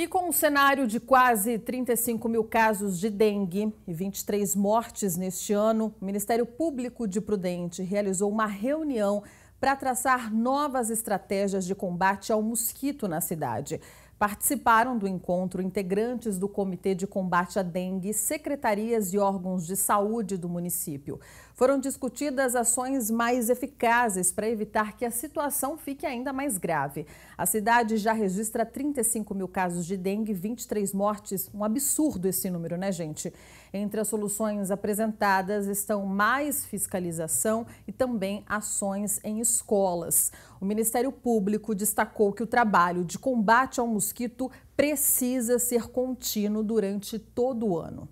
E com um cenário de quase 35 mil casos de dengue e 23 mortes neste ano, o Ministério Público de Prudente realizou uma reunião para traçar novas estratégias de combate ao mosquito na cidade. Participaram do encontro integrantes do Comitê de Combate à Dengue, secretarias e órgãos de saúde do município. Foram discutidas ações mais eficazes para evitar que a situação fique ainda mais grave. A cidade já registra 35 mil casos de dengue, 23 mortes. Um absurdo esse número, né, gente? Entre as soluções apresentadas estão mais fiscalização e também ações em escolas. O Ministério Público destacou que o trabalho de combate ao mosquito precisa ser contínuo durante todo o ano.